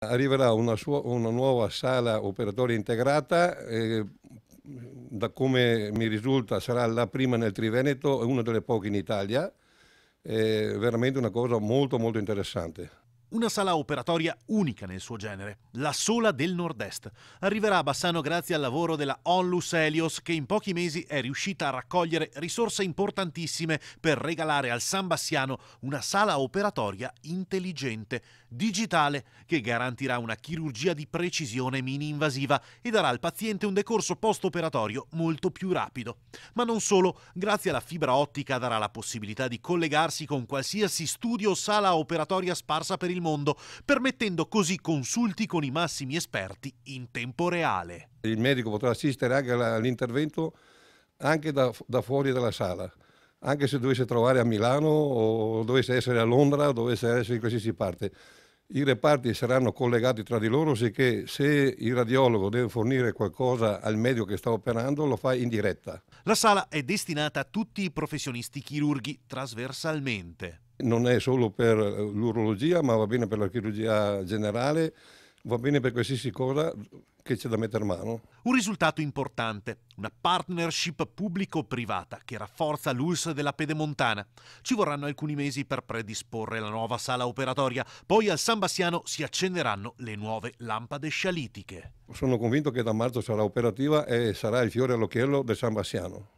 Arriverà una, sua, una nuova sala operatoria integrata, eh, da come mi risulta sarà la prima nel Triveneto e una delle poche in Italia, è veramente una cosa molto molto interessante. Una sala operatoria unica nel suo genere, la sola del Nord-Est. Arriverà a Bassano grazie al lavoro della Onlus Helios che in pochi mesi è riuscita a raccogliere risorse importantissime per regalare al San Bassiano una sala operatoria intelligente, digitale, che garantirà una chirurgia di precisione mini-invasiva e darà al paziente un decorso post-operatorio molto più rapido. Ma non solo, grazie alla fibra ottica darà la possibilità di collegarsi con qualsiasi studio o sala operatoria sparsa per il il mondo, permettendo così consulti con i massimi esperti in tempo reale. Il medico potrà assistere anche all'intervento anche da, da fuori dalla sala anche se dovesse trovare a Milano o dovesse essere a Londra o dovesse essere in qualsiasi parte. I reparti saranno collegati tra di loro, sicché se il radiologo deve fornire qualcosa al medico che sta operando lo fa in diretta. La sala è destinata a tutti i professionisti chirurghi trasversalmente non è solo per eh, l'urologia, ma va bene per la chirurgia generale, va bene per qualsiasi cosa che c'è da mettere mano. Un risultato importante, una partnership pubblico-privata che rafforza l'ULS della Pedemontana. Ci vorranno alcuni mesi per predisporre la nuova sala operatoria, poi al San Bassiano si accenderanno le nuove lampade scialitiche. Sono convinto che da marzo sarà operativa e sarà il fiore all'occhiello del San Bassiano.